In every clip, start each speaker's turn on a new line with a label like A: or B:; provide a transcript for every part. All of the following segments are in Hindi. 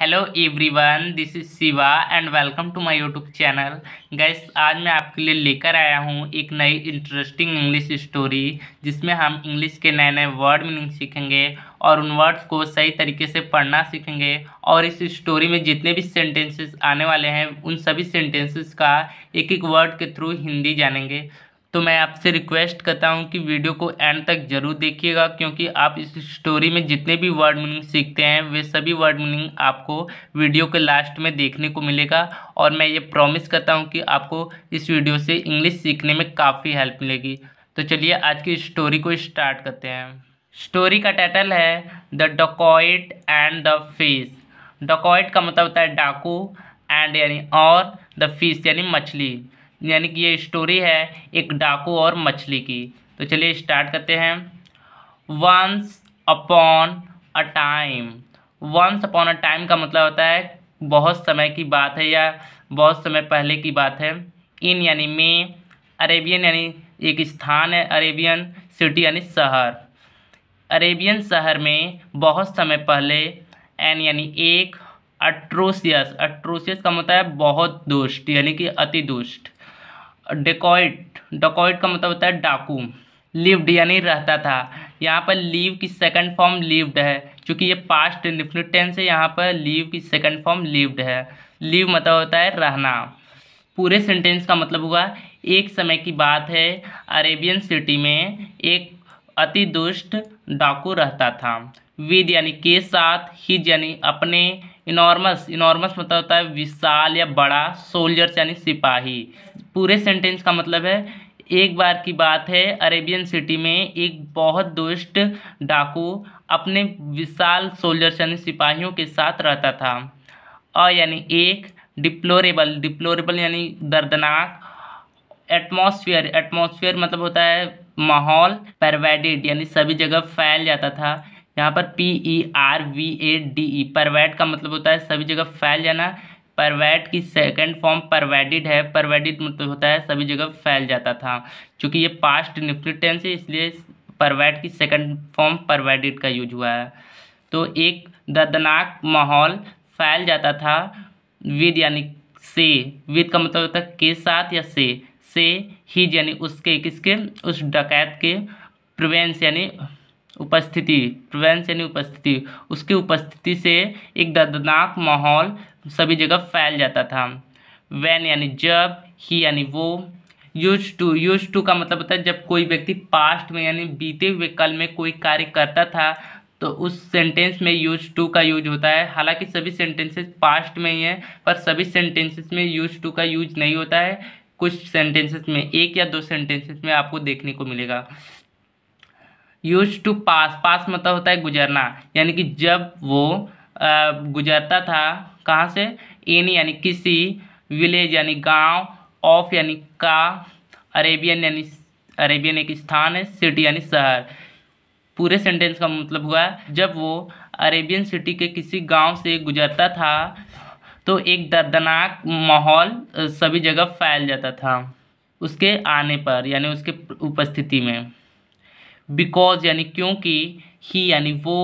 A: hello everyone this is Shiva and welcome to my YouTube channel guys आज मैं आपके लिए लेकर आया हूँ एक नई इंटरेस्टिंग इंग्लिश स्टोरी जिसमें हम इंग्लिश के नए नए वर्ड मीनिंग सीखेंगे और उन वर्ड्स को सही तरीके से पढ़ना सीखेंगे और इस स्टोरी में जितने भी सेंटेंसेस आने वाले हैं उन सभी सेंटेंसेस का एक एक वर्ड के थ्रू हिंदी जानेंगे तो मैं आपसे रिक्वेस्ट करता हूँ कि वीडियो को एंड तक जरूर देखिएगा क्योंकि आप इस स्टोरी में जितने भी वर्ड मीनिंग सीखते हैं वे सभी वर्ड मीनिंग आपको वीडियो के लास्ट में देखने को मिलेगा और मैं ये प्रॉमिस करता हूँ कि आपको इस वीडियो से इंग्लिश सीखने में काफ़ी हेल्प मिलेगी तो चलिए आज की स्टोरी को स्टार्ट करते हैं स्टोरी का टाइटल है the dacoit and the fish dacoit का मतलब होता है डाकू एंड यानी और द फिश यानी मछली यानी कि ये स्टोरी है एक डाकू और मछली की तो चलिए स्टार्ट करते हैं once upon a time once upon a time का मतलब होता है बहुत समय की बात है या बहुत समय पहले की बात है इन यानी में अरेबियन यानी एक स्थान है अरेबियन सिटी यानी शहर अरेबियन शहर में बहुत समय पहले एन यानी एक अट्रोसियस अट्रोसियस का मतलब है बहुत दुष्ट यानी कि अति दुष्ट डेकोइट डकॉइट का मतलब होता है डाकू लिव्ड यानी रहता था यहाँ पर लीव की सेकंड फॉर्म लिव्ड है क्योंकि ये पास्ट इन्फिनिट टेंस है यहाँ पर लीव की सेकंड फॉर्म लिव्ड है लीव मतलब होता है रहना पूरे सेंटेंस का मतलब हुआ एक समय की बात है अरेबियन सिटी में एक अति दुष्ट डाकू रहता था विद यानी के साथ हिज यानी अपने इनॉर्मस इनॉर्मस मतलब होता है विशाल या बड़ा सोल्जर्स यानी सिपाही पूरे सेंटेंस का मतलब है एक बार की बात है अरेबियन सिटी में एक बहुत दुष्ट डाकू अपने विशाल सोल्जर्स यानी सिपाहियों के साथ रहता था और यानी एक डिप्लोरेबल डिप्लोरेबल यानी दर्दनाक एटमॉस्फेयर एटमॉस्फेयर मतलब होता है माहौल परवेडेड यानी सभी जगह फैल जाता था यहाँ पर P E R V A D E pervade का मतलब होता है सभी जगह फैल जाना परवेट की सेकंड फॉर्म परवेडिड है परवेडिड मतलब होता है सभी जगह फैल जाता था क्योंकि ये पास्ट इन्फिनिट टेंस है इसलिए परवेट की सेकंड फॉर्म परवेडिड का यूज हुआ है तो एक दर्दनाक माहौल फैल जाता था विद यानी से विद का मतलब होता है के साथ या से से ही यानी उसके किसके उस डकैत के प्रिवेंस यानी उपस्थिति प्रिवेंस यानी उपस्थिति उसकी उपस्थिति से एक दर्दनाक माहौल सभी जगह फैल जाता था वैन यानी जब ही यानी वो यूज टू यूज टू का मतलब होता है जब कोई व्यक्ति पास्ट में यानी बीते हुए कल में कोई कार्य करता था तो उस सेंटेंस में यूज टू का यूज होता है हालांकि सभी सेंटेंसेस पास्ट में ही हैं पर सभी सेंटेंसेस में यूज टू का यूज नहीं होता है कुछ सेंटेंसेस में एक या दो सेंटेंसेस में आपको देखने को मिलेगा यूज टू पास पास मतलब होता है गुजरना यानी कि जब वो गुजरता था कहाँ से इन यानी किसी विलेज यानी गांव ऑफ यानी का अरेबियन यानी अरेबियन एक स्थान है सिटी यानी शहर पूरे सेंटेंस का मतलब हुआ जब वो अरेबियन सिटी के किसी गांव से गुजरता था तो एक दर्दनाक माहौल सभी जगह फैल जाता था उसके आने पर यानी उसके उपस्थिति में बिकॉज यानी क्योंकि ही यानी वो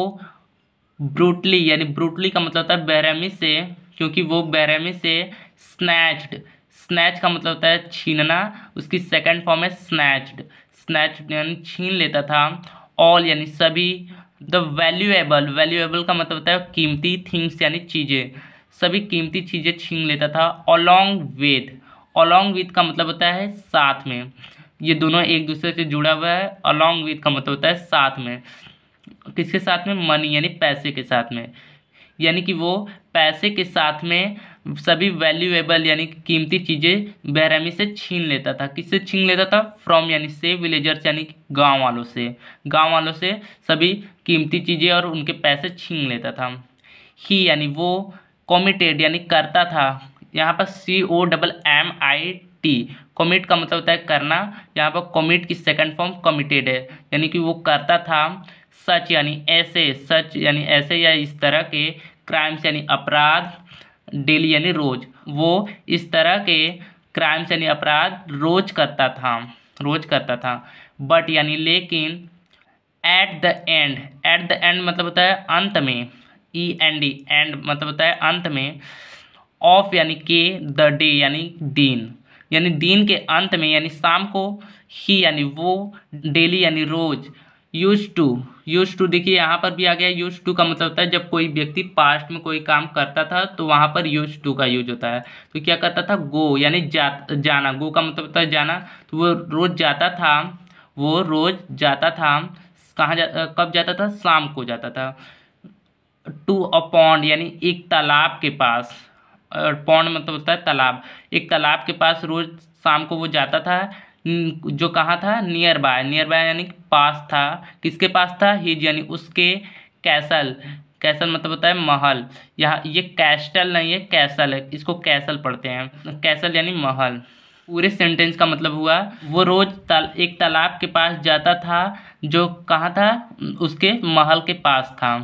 A: ब्रूटली यानी ब्रूटली का मतलब होता है बेरहमी से क्योंकि वो बेरहमी से स्नैच्ड स्नैच का मतलब होता है छीनना उसकी सेकंड फॉर्म है स्नैच्ड स्नैच यानी छीन लेता था ऑल यानी सभी द वैल्यूएबल वैल्यूएबल का मतलब होता है कीमती थिंग्स यानी चीज़ें सभी कीमती चीज़ें छीन लेता था अलॉन्ग विद अलॉन्ग विद का मतलब होता है साथ में ये दोनों एक दूसरे से जुड़ा हुआ है अलॉन्ग विद का मतलब होता है साथ में किसके साथ में मनी यानी पैसे के साथ में यानी कि वो पैसे के साथ में सभी वैल्यूएबल यानी कीमती चीज़ें बहरहमी से छीन लेता था किससे छीन लेता था फ्रॉम यानी से विलेजर्स यानी गांव वालों से गांव वालों से सभी कीमती चीज़ें और उनके पैसे छीन लेता था ही यानी वो कॉमिटेड यानी करता था यहाँ पर C O double M I T commit का मतलब होता है करना यहाँ पर कॉमिट की सेकंड फॉर्म कॉमिटेड है यानी कि वो करता था सच यानी ऐसे सच यानी ऐसे या इस तरह के क्राइम्स यानी अपराध डेली यानी रोज़ वो इस तरह के क्राइम्स यानी अपराध रोज करता था रोज करता था बट यानी लेकिन at the end at the end मतलब होता है अंत में ई एंड डी एंड मतलब होता है अंत में ऑफ यानी के द डे यानी दिन यानी दिन के अंत में यानी शाम को ही यानी वो डेली यानी रोज यूज टू यूज टू देखिए यहाँ पर भी आ गया यूज टू का मतलब होता है जब कोई व्यक्ति पास्ट में कोई काम करता था तो वहाँ पर यूज टू का यूज होता है तो क्या करता था गो यानी जा जाना गो का मतलब होता है जाना तो वो रोज़ जाता था वो रोज़ जाता था कहाँ जा कब जाता था शाम को जाता था टू अ पॉन्ड यानी एक तालाब के पास पॉन्ड मतलब होता है तालाब एक तालाब के पास रोज़ शाम को वो जाता था हम्म, जो कहा था नियर बाय नियर बाय यानी पास था किसके पास था हिज यानी उसके कैसल कैसल मतलब होता है महल यहाँ ये कैस्टल नहीं है कैसल है इसको कैसल पढ़ते हैं कैसल यानी महल पूरे सेंटेंस का मतलब हुआ वो रोज ताल, एक तालाब के पास जाता था जो कहाँ था उसके महल के पास था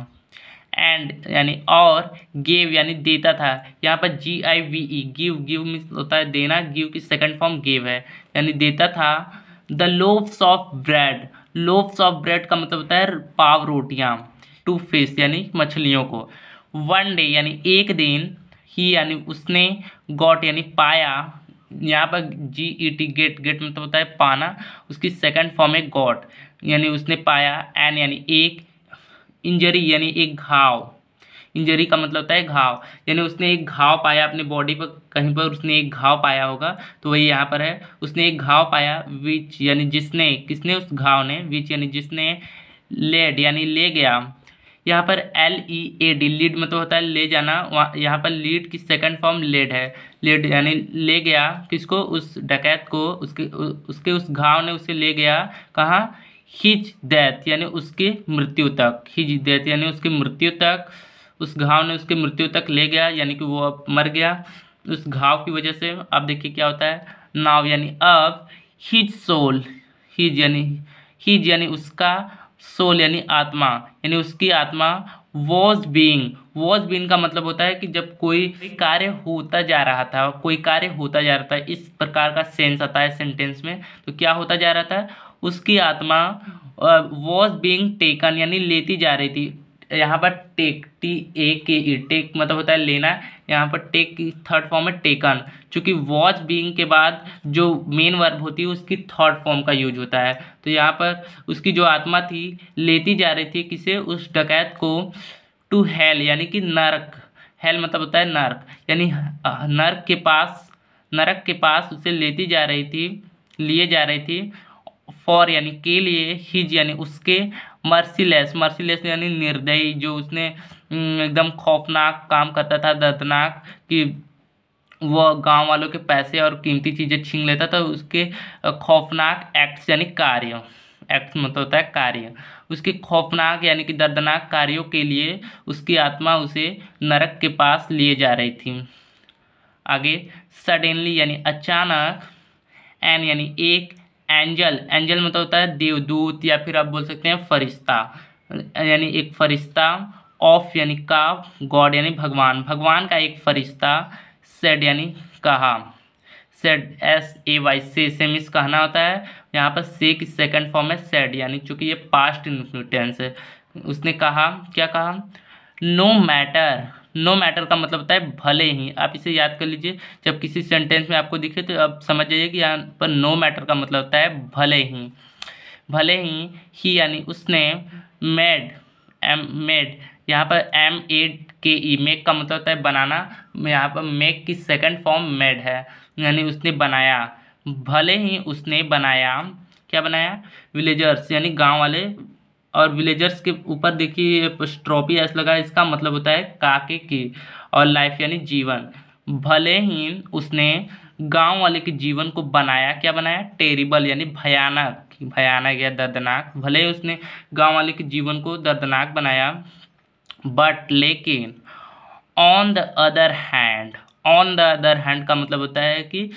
A: एंड यानी और गेव यानी देता था यहाँ पर G I V E give give means होता है देना गिव की सेकंड फॉर्म गेव है यानी देता था the loaves of bread loaves of bread का मतलब होता है पाव रोटियाँ टू फिश यानी मछलियों को वन डे यानी एक दिन ही यानी उसने गॉट यानी पाया यहाँ पर G E T get get मतलब होता है पाना उसकी सेकंड फॉर्म है गॉट यानी उसने पाया एन यानी एक इंजरी यानी एक घाव इंजरी का मतलब होता है घाव यानी उसने एक घाव पाया अपने बॉडी पर कहीं पर उसने एक घाव पाया होगा तो वही यहाँ पर है उसने एक घाव पाया विच यानी जिसने किसने उस घाव ने विच यानी जिसने लेड यानी ले गया यहाँ पर L E A D lead मतलब होता है ले जाना वहाँ यहाँ पर लीड की सेकंड फॉर्म लेड है लेड यानी ले गया किसको उस डकैत को उसके उसके उस घाव ने उसे ले गया कहाँ हिज डेथ यानी उसकी मृत्यु तक हिज डेथ यानी उसकी मृत्यु तक उस घाव ने उसके मृत्यु तक ले गया यानी कि वो अब मर गया उस घाव की वजह से अब देखिए क्या होता है नाव यानी अब हिज सोल हिज यानी हिज यानी उसका सोल यानी आत्मा यानी उसकी आत्मा वॉज बींग वॉज बींग का मतलब होता है कि जब कोई कार्य होता जा रहा था कोई कार्य होता जा रहा था इस प्रकार का सेंस आता है सेंटेंस में तो क्या होता जा रहा था उसकी आत्मा वॉज बींग टेकन यानी लेती जा रही थी यहाँ पर टेक टी ए के ई टेक मतलब होता है लेना यहाँ पर टेक की थर्ड फॉर्म है टेकन चूँकि वॉच बींग के बाद जो मेन वर्ब होती है उसकी थर्ड फॉर्म का यूज होता है तो यहाँ पर उसकी जो आत्मा थी लेती जा रही थी किसे उस डकैत को टू हेल यानी कि नरक हेल मतलब होता है नरक यानी नरक के पास नरक के पास उसे लेती जा रही थी लिए जा रही थी फॉर यानी के लिए हिज यानी उसके मर्सीलेस मर्सीलेस यानी निर्दयी जो उसने एकदम खौफनाक काम करता था दर्दनाक कि वह गांव वालों के पैसे और कीमती चीज़ें छीन लेता था उसके खौफनाक एक्ट्स यानी कार्य एक्ट मतलब होता है कार्य उसके खौफनाक यानी कि दर्दनाक कार्यों के लिए उसकी आत्मा उसे नरक के पास लिए जा रही थी आगे सडनली यानी अचानक एन यानी एक एंजल एंजल मतलब होता है देवदूत या फिर आप बोल सकते हैं फरिश्ता यानी एक फरिश्ता ऑफ यानी का गॉड यानी भगवान भगवान का एक फरिश्ता सेड यानी कहा said S A Y say same इस कहना होता है यहाँ पर से की सेकंड फॉर्म है सेड यानी चूंकि ये पास्ट इन्फ्लूटेंस है उसने कहा क्या कहा नो मैटर नो मैटर का मतलब होता है भले ही आप इसे याद कर लीजिए जब किसी सेंटेंस में आपको दिखे तो आप समझ जाइए कि यहाँ पर नो मैटर का मतलब होता है भले ही भले ही ही यानी उसने मेड एम मेड यहाँ पर एम ए के ई मेक का मतलब होता है बनाना यहाँ पर मेक की सेकंड फॉर्म मेड है यानी उसने बनाया भले ही उसने बनाया क्या बनाया विलेजर्स यानी गांव वाले और विलेजर्स के ऊपर देखिए ट्रॉफी ऐसा लगा इसका मतलब होता है काके की और लाइफ यानी जीवन भले ही उसने गांव वाले के जीवन को बनाया क्या बनाया टेरिबल यानी भयानक भयानक या दर्दनाक भले ही उसने गांव वाले के जीवन को दर्दनाक बनाया बट लेकिन on the other hand on the other hand का मतलब होता है कि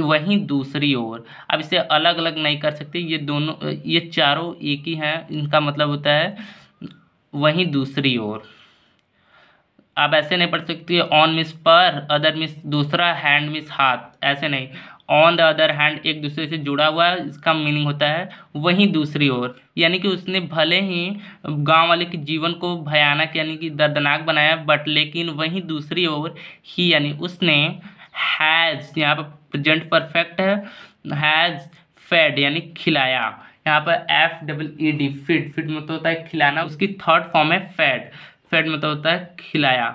A: वहीं दूसरी ओर अब इसे अलग अलग नहीं कर सकते ये दोनों ये चारों एक ही हैं इनका मतलब होता है वहीं दूसरी ओर आप ऐसे नहीं पढ़ सकती ऑन मिस पर अदर मिस दूसरा हैंड मिस हाथ ऐसे नहीं ऑन द अदर हैंड एक दूसरे से जुड़ा हुआ है इसका मीनिंग होता है वहीं दूसरी ओर यानी कि उसने भले ही गांव वाले के जीवन को भयानक यानी कि दर्दनाक बनाया बट लेकिन वहीं दूसरी ओर ही यानी उसने हैज़ यहाँ पर प्रजेंट परफेक्ट है हैज़ फेड यानी खिलाया यहाँ पर F double E D feed feed मतलब होता है खिलाना उसकी थर्ड फॉर्म है फेड फेड मतलब होता है खिलाया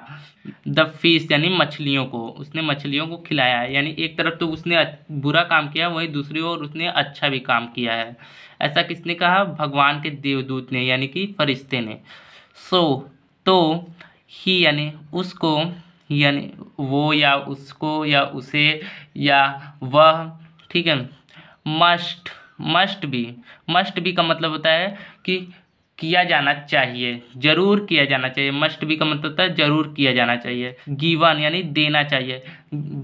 A: द फिश यानी मछलियों को उसने मछलियों को खिलाया यानी एक तरफ तो उसने बुरा काम किया वही दूसरी ओर उसने अच्छा भी काम किया है ऐसा किसने कहा भगवान के देवदूत ने यानी कि फरिश्ते ने सो so, तो ही यानी उसको यानी वो या उसको या उसे या वह ठीक है मस्ट मस्ट भी मस्ट भी का मतलब होता है कि किया जाना चाहिए जरूर किया जाना चाहिए मस्ट भी का मतलब होता है जरूर किया जाना चाहिए गिवन यानी देना चाहिए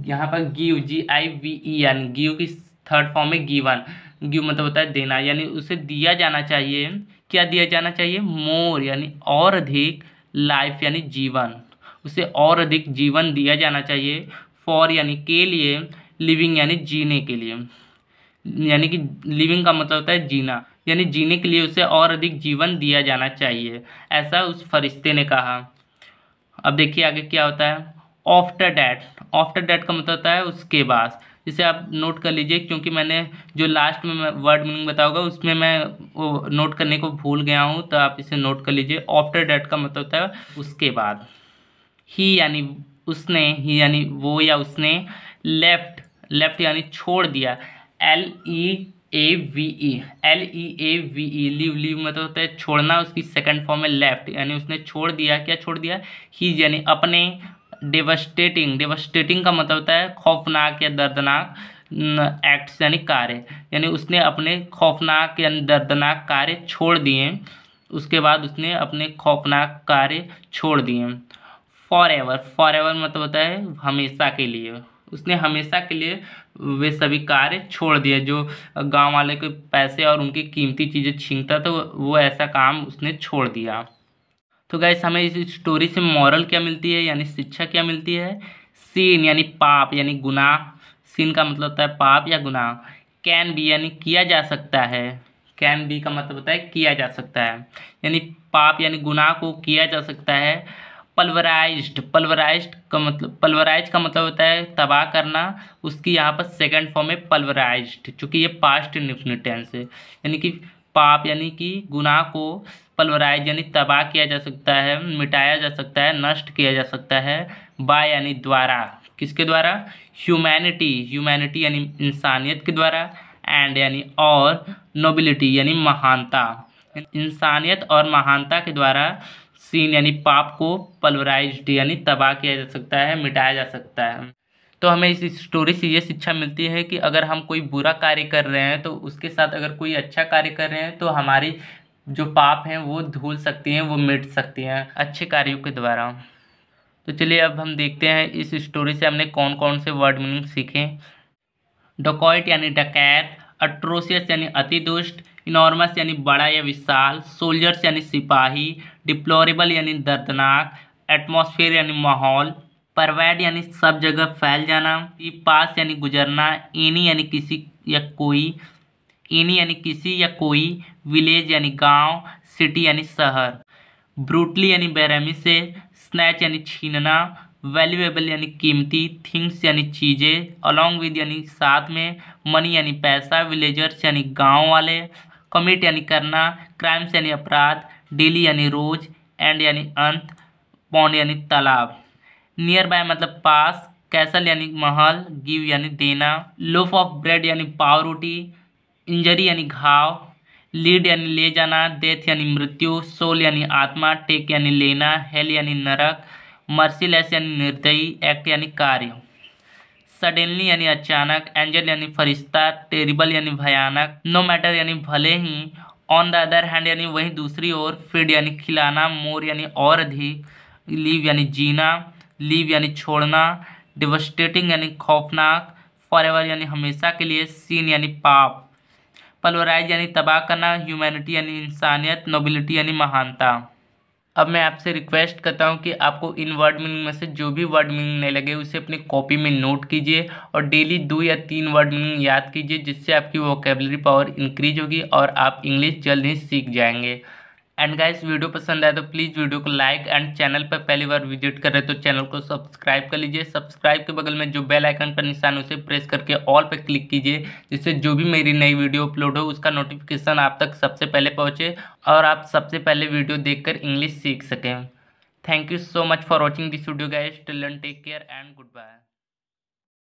A: यहाँ पर give G I V E N give की थर्ड फॉर्म में गिवन गिव मतलब होता है देना यानी उसे दिया जाना चाहिए क्या दिया जाना चाहिए मोर यानी और अधिक लाइफ यानी जीवन उसे और अधिक जीवन दिया जाना चाहिए फॉर यानी के लिए लिविंग यानी जीने के लिए यानी कि लिविंग का मतलब होता है जीना यानी जीने के लिए उसे और अधिक जीवन दिया जाना चाहिए ऐसा उस फरिश्ते ने कहा अब देखिए आगे क्या होता है आफ्टर डैट आफ्टर डैट का मतलब होता है उसके बाद जिसे आप नोट कर लीजिए क्योंकि मैंने जो लास्ट में वर्ड मीनिंग बताऊंगा उसमें मैं वो नोट करने को भूल गया हूँ तो आप इसे नोट कर लीजिए आफ्टर डैट का मतलब होता है उसके बाद ही यानी उसने ही यानी वो या उसने लेफ्ट लेफ्ट यानी छोड़ दिया L E A V E L E A V E leave leave मतलब होता है छोड़ना उसकी सेकंड फॉर्म है लेफ्ट यानी उसने छोड़ दिया क्या छोड़ दिया ही यानी अपने डेवस्टेटिंग डेवस्टेटिंग का मतलब होता है खौफनाक या दर्दनाक एक्ट्स यानी कार्य यानी उसने अपने खौफनाक या दर्दनाक कार्य छोड़ दिए उसके बाद उसने अपने खौफनाक कार्य छोड़ दिए फॉर एवर फॉर एवर मतलब होता है हमेशा के लिए उसने हमेशा के लिए वे सभी कार्य छोड़ दिए जो गांव वाले के पैसे और उनकी कीमती चीज़ें छीनता तो वो ऐसा काम उसने छोड़ दिया तो गैस हमें इस स्टोरी से मॉरल क्या मिलती है यानी शिक्षा क्या मिलती है सीन यानी पाप यानी गुनाह सीन का मतलब होता है पाप या गुनाह कैन बी यानी किया जा सकता है कैन बी का मतलब होता है किया जा सकता है यानी पाप यानी गुनाह को किया जा सकता है पल्वराइज्ड पल्वराइज्ड का मतलब पल्वराइज का मतलब होता है तबाह करना उसकी यहाँ पर सेकंड फॉर्म है पल्वराइज्ड चूँकि ये पास्ट टेंस है यानी कि पाप यानी कि गुनाह को पल्वराइज यानी तबाह किया जा सकता है मिटाया जा सकता है नष्ट किया जा सकता है बाय यानी द्वारा किसके द्वारा ह्यूमैनिटी ह्यूमैनिटी यानी इंसानियत के द्वारा एंड यानी और नोबिलिटी यानी महानता इंसानियत और महानता के द्वारा सीन यानी पाप को पल्वराइज यानी तबाह किया जा सकता है मिटाया जा सकता है तो हमें इस स्टोरी से ये शिक्षा मिलती है कि अगर हम कोई बुरा कार्य कर रहे हैं तो उसके साथ अगर कोई अच्छा कार्य कर रहे हैं तो हमारी जो पाप हैं वो धूल सकती हैं वो मिट सकती हैं अच्छे कार्यों के द्वारा तो चलिए अब हम देखते हैं इस स्टोरी से हमने कौन कौन से वर्ड मीनिंग सीखे डकॉइट यानी डकैत अट्रोसियस यानी अति दुष्ट इनॉर्मस यानी बड़ा या विशाल सोल्जर्स यानी सिपाही डिप्लोरेबल यानी दर्दनाक एटमॉस्फेयर यानी माहौल परवैड यानी सब जगह फैल जाना पास यानी गुजरना एनी यानी किसी या कोई एनी यानी किसी या कोई विलेज यानी गांव सिटी यानी शहर ब्रूटली यानी बेरहमी से स्नैच यानी छीनना वैल्यूएबल यानी कीमती थिंग्स यानी चीज़ें अलॉन्ग विद यानी साथ में मनी यानी पैसा विलेजर्स यानी गांव वाले कमिट यानी करना क्राइम्स यानी अपराध डेली यानी रोज एंड यानी अंत पौंड यानी तालाब नियर बाय मतलब पास कैसल यानी महल गिव यानी देना लोफ ऑफ ब्रेड यानी पाव रोटी इंजरी यानी घाव लीड यानी ले जाना डेथ यानी मृत्यु सोल यानी आत्मा टेक यानी लेना हेल यानी नरक मर्सीलेस यानी निर्दयी एक्ट यानी कार्य सडनली यानी अचानक एंजल यानी फरिश्ता टेरिबल यानी भयानक नो मैटर यानी भले ही ऑन द अदर हैंड यानी वहीं दूसरी ओर फीड यानी खिलाना मोर यानी और अधिक लीव यानी जीना लीव यानी छोड़ना डिवस्टेटिंग यानी खौफनाक फॉर यानी हमेशा के लिए सीन यानी पाप पलवराइज यानी तबाह करना ह्यूमैनिटी यानी इंसानियत नोबिलिटी यानी महानता अब मैं आपसे रिक्वेस्ट करता हूँ कि आपको इन वर्ड मीनिंग में से जो भी वर्ड मीनिंग नहीं लगे उसे अपनी कॉपी में नोट कीजिए और डेली दो या तीन वर्ड मीनिंग याद कीजिए जिससे आपकी वोकेबलरी पावर इंक्रीज होगी और आप इंग्लिश जल्द ही सीख जाएंगे एंड गाइस वीडियो पसंद आए तो प्लीज़ वीडियो को लाइक एंड चैनल पर पहली बार विजिट कर रहे तो चैनल को सब्सक्राइब कर लीजिए सब्सक्राइब के बगल में जो बेल आइकन पर निशान उसे प्रेस करके ऑल पर क्लिक कीजिए जिससे जो भी मेरी नई वीडियो अपलोड हो उसका नोटिफिकेशन आप तक सबसे पहले पहुँचे और आप सबसे पहले वीडियो देख इंग्लिश सीख सकें thank you so much for watching this video guys till take care and good bye